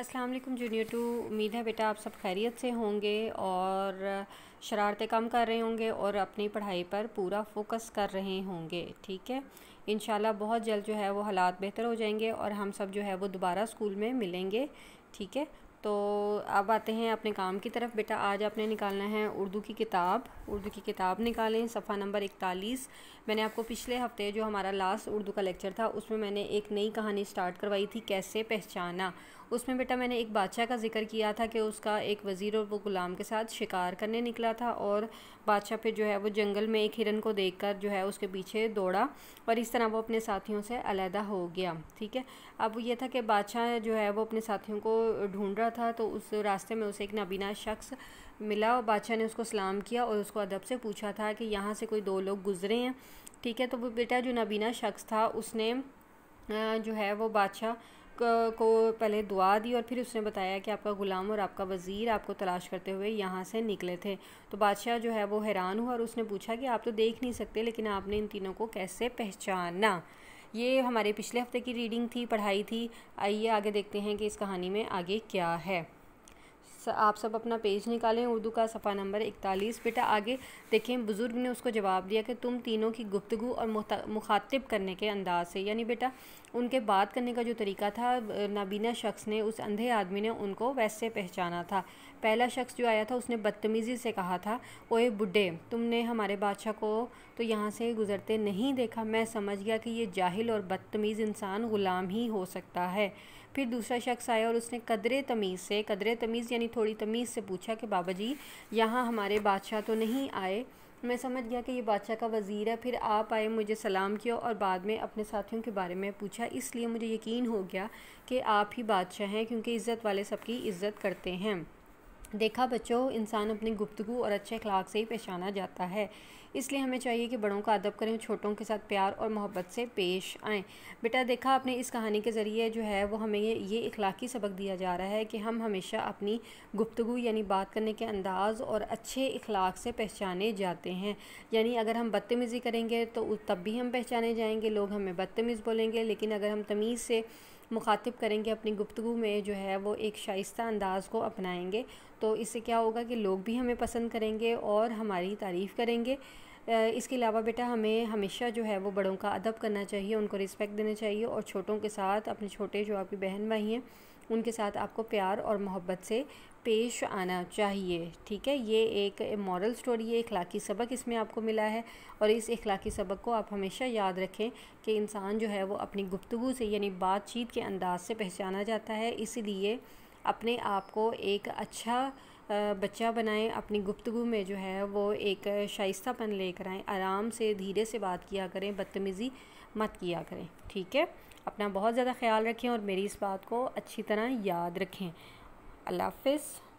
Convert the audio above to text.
अस्सलाम वालेकुम junior to उम्मीद है बेटा आप सब खैरियत से होंगे और शरारतें कम कर रहे होंगे और अपनी पढ़ाई पर पूरा फोकस कर रहे होंगे ठीक है इन बहुत जल्द जो है वो हालात बेहतर हो जाएंगे और हम सब जो है वो दोबारा स्कूल में मिलेंगे ठीक है तो अब आते हैं अपने काम की तरफ बेटा आज आपने निकालना है उर्दू की किताब उर्दू की किताब निकालें सफ़ा नंबर इकतालीस मैंने आपको पिछले हफ्ते जो हमारा लास्ट उर्दू का लेक्चर था उसमें मैंने एक नई कहानी स्टार्ट करवाई थी कैसे पहचाना उसमें बेटा मैंने एक बादशाह का जिक्र किया था कि उसका एक वज़ीर और वो ग़ुलाम के साथ शिकार करने निकला था और बादशाह फिर जो है वो जंगल में एक हिरन को देख कर जो है उसके पीछे दौड़ा और इस तरह वो अपने साथियों से अलहदा हो गया ठीक है अब ये था कि बादशाह जो है वो अपने साथियों को ढूँढ रहा था तो उस रास्ते में उसे एक नबीना शख्स मिला और बादशाह ने उसको सलाम किया और उसको अदब से पूछा था कि यहाँ से कोई दो लोग गुजरे हैं ठीक है तो वो बेटा जो नबीना शख्स था उसने जो है वो बादशाह को पहले दुआ दी और फिर उसने बताया कि आपका ग़ुलाम और आपका वज़ीर आपको तलाश करते हुए यहाँ से निकले थे तो बादशाह जो है वो हैरान हुआ और उसने पूछा कि आप तो देख नहीं सकते लेकिन आपने इन तीनों को कैसे पहचाना ये हमारे पिछले हफ्ते की रीडिंग थी पढ़ाई थी आइए आगे देखते हैं कि इस कहानी में आगे क्या है आप सब अपना पेज निकालें उर्दू का सफ़ा नंबर इकतालीस बेटा आगे देखें बुज़ुर्ग ने उसको जवाब दिया कि तुम तीनों की गुफ्तु और मुखातिब करने के अंदाज से यानी बेटा उनके बात करने का जो तरीका था नाबीना शख्स ने उस अंधे आदमी ने उनको वैसे पहचाना था पहला शख्स जो आया था उसने बदतमीज़ी से कहा था ओए बुढ़े तुमने हमारे बादशाह को तो यहाँ से गुज़रते नहीं देखा मैं समझ गया कि ये जाहिल और बदतमीज़ इंसान ग़ुलाम ही हो सकता है फिर दूसरा शख्स आया और उसने कदरे तमीज़ से कदरे तमीज़ यानी थोड़ी तमीज़ से पूछा कि बाबा जी यहाँ हमारे बादशाह तो नहीं आए मैं समझ गया कि ये बादशाह का वज़ीर है फिर आप आए मुझे सलाम किया और बाद में अपने साथियों के बारे में पूछा इसलिए मुझे यकीन हो गया कि आप ही बादशाह हैं क्योंकि इज़्ज़त वाले सबकी इज़्ज़त करते हैं देखा बच्चों इंसान अपने गुफ्तगु और अच्छे अखलाक से ही पहचाना जाता है इसलिए हमें चाहिए कि बड़ों का अदब करें छोटों के साथ प्यार और मोहब्बत से पेश आएं बेटा देखा आपने इस कहानी के ज़रिए जो है वो हमें ये ये इखलाकी सबक दिया जा रहा है कि हम हमेशा अपनी गुफ्तु यानी बात करने के अंदाज़ और अच्छे इखलाक से पहचाने जाते हैं यानी अगर हम बदतमीज़ी करेंगे तो तब भी हम पहचाने जाएंगे लोग हमें बदतमीज़ बोलेंगे लेकिन अगर हम तमीज़ से मुखातिब करेंगे अपनी गुफ्तु में जो है वो एक शाइस्त अंदाज़ को अपनाएंगे तो इससे क्या होगा कि लोग भी हमें पसंद करेंगे और हमारी तारीफ़ करेंगे इसके अलावा बेटा हमें हमेशा जो है वो बड़ों का अदब करना चाहिए उनको रिस्पेक्ट देना चाहिए और छोटों के साथ अपने छोटे जो आपकी बहन भाई हैं उनके साथ आपको प्यार और मोहब्बत से पेश आना चाहिए ठीक है ये एक मॉरल स्टोरी है इखलाकी सबक इसमें आपको मिला है और इस इखलाकी सबक को आप हमेशा याद रखें कि इंसान जो है वो अपनी गुफ्तु से यानी बातचीत के अंदाज से पहचाना जाता है इसलिए अपने आप को एक अच्छा बच्चा बनाएं अपनी गुफ्तु में जो है वो एक शाइस्तापन लेकर आएँ आराम से धीरे से बात किया करें बदतमीज़ी मत किया करें ठीक है अपना बहुत ज़्यादा ख्याल रखें और मेरी इस बात को अच्छी तरह याद रखें अल्लाह हाफ